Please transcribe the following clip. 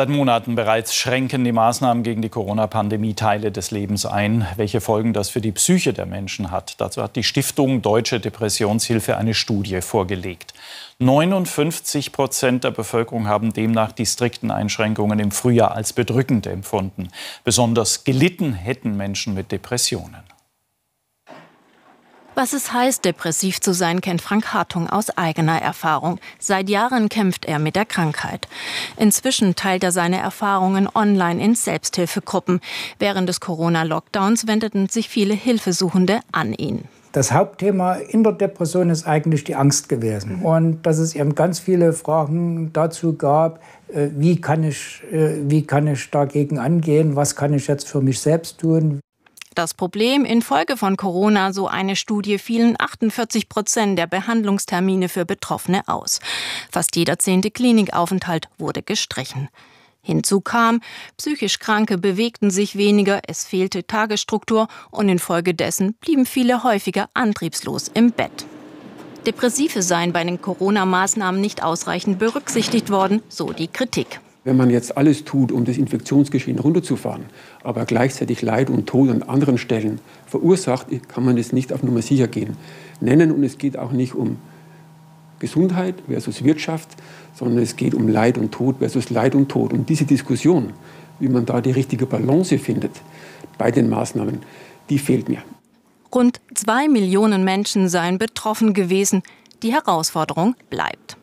Seit Monaten bereits schränken die Maßnahmen gegen die Corona-Pandemie Teile des Lebens ein. Welche Folgen das für die Psyche der Menschen hat, dazu hat die Stiftung Deutsche Depressionshilfe eine Studie vorgelegt. 59 Prozent der Bevölkerung haben demnach die strikten Einschränkungen im Frühjahr als bedrückend empfunden. Besonders gelitten hätten Menschen mit Depressionen. Was es heißt, depressiv zu sein, kennt Frank Hartung aus eigener Erfahrung. Seit Jahren kämpft er mit der Krankheit. Inzwischen teilt er seine Erfahrungen online in Selbsthilfegruppen. Während des Corona-Lockdowns wendeten sich viele Hilfesuchende an ihn. Das Hauptthema in der Depression ist eigentlich die Angst gewesen. Mhm. Und dass es eben ganz viele Fragen dazu gab, äh, wie kann ich, äh, wie kann ich dagegen angehen, was kann ich jetzt für mich selbst tun. Das Problem, infolge von Corona, so eine Studie, fielen 48 Prozent der Behandlungstermine für Betroffene aus. Fast jeder zehnte Klinikaufenthalt wurde gestrichen. Hinzu kam, psychisch Kranke bewegten sich weniger, es fehlte Tagesstruktur und infolgedessen blieben viele häufiger antriebslos im Bett. Depressive seien bei den Corona-Maßnahmen nicht ausreichend berücksichtigt worden, so die Kritik wenn man jetzt alles tut, um das Infektionsgeschehen runterzufahren, aber gleichzeitig Leid und Tod an anderen Stellen verursacht, kann man das nicht auf Nummer sicher gehen. Nennen und es geht auch nicht um Gesundheit versus Wirtschaft, sondern es geht um Leid und Tod versus Leid und Tod. Und diese Diskussion, wie man da die richtige Balance findet bei den Maßnahmen, die fehlt mir. Rund zwei Millionen Menschen seien betroffen gewesen. Die Herausforderung bleibt.